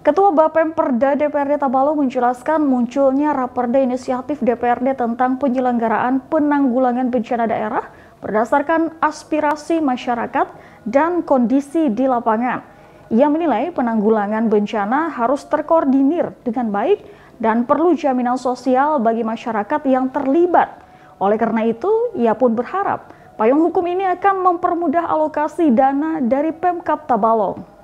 Ketua Bapem Perda DPRD Tabalong menjelaskan munculnya Raperda Inisiatif DPRD tentang penyelenggaraan penanggulangan bencana daerah berdasarkan aspirasi masyarakat dan kondisi di lapangan. Ia menilai penanggulangan bencana harus terkoordinir dengan baik dan perlu jaminan sosial bagi masyarakat yang terlibat. Oleh karena itu, ia pun berharap payung hukum ini akan mempermudah alokasi dana dari Pemkap Tabalong.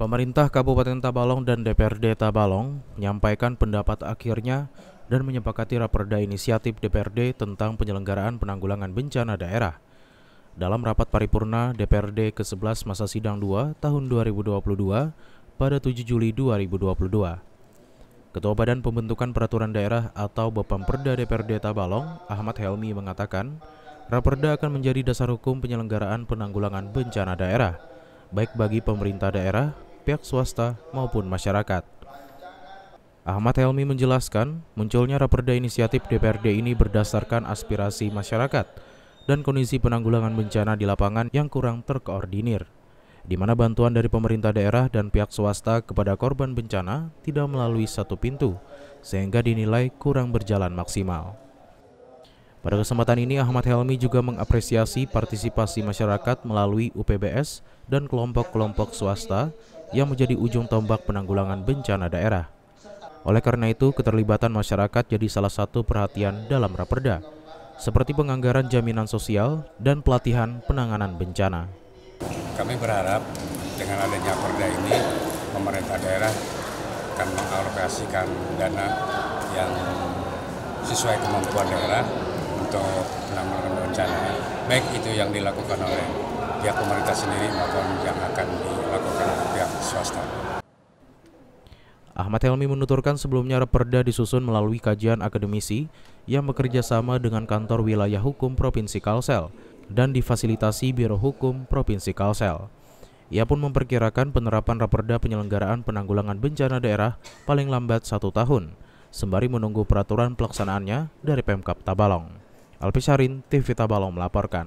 Pemerintah Kabupaten Tabalong dan DPRD Tabalong menyampaikan pendapat akhirnya dan menyepakati raperda inisiatif DPRD tentang penyelenggaraan penanggulangan bencana daerah. Dalam rapat paripurna DPRD ke-11 masa sidang 2 tahun 2022 pada 7 Juli 2022. Ketua Badan Pembentukan Peraturan Daerah atau Perda DPRD Tabalong, Ahmad Helmi mengatakan, Raperda akan menjadi dasar hukum penyelenggaraan penanggulangan bencana daerah, baik bagi pemerintah daerah pihak swasta maupun masyarakat. Ahmad Helmi menjelaskan, munculnya raperda inisiatif DPRD ini berdasarkan aspirasi masyarakat dan kondisi penanggulangan bencana di lapangan yang kurang terkoordinir, di mana bantuan dari pemerintah daerah dan pihak swasta kepada korban bencana tidak melalui satu pintu, sehingga dinilai kurang berjalan maksimal. Pada kesempatan ini, Ahmad Helmi juga mengapresiasi partisipasi masyarakat melalui UPBS dan kelompok-kelompok swasta yang menjadi ujung tombak penanggulangan bencana daerah. Oleh karena itu, keterlibatan masyarakat jadi salah satu perhatian dalam Raperda, seperti penganggaran jaminan sosial dan pelatihan penanganan bencana. Kami berharap dengan adanya Perda ini, pemerintah daerah akan mengalokasikan dana yang sesuai kemampuan daerah untuk penanggulangan bencana, baik itu yang dilakukan oleh pihak pemerintah sendiri maupun yang akan dilakukan swasta. Ahmad Helmi menuturkan sebelumnya Raperda disusun melalui kajian akademisi yang bekerja sama dengan kantor wilayah hukum Provinsi Kalsel dan difasilitasi Biro Hukum Provinsi Kalsel. Ia pun memperkirakan penerapan raperda penyelenggaraan penanggulangan bencana daerah paling lambat satu tahun, sembari menunggu peraturan pelaksanaannya dari Pemkap Tabalong. Alpisarin, TV Tabalong melaporkan.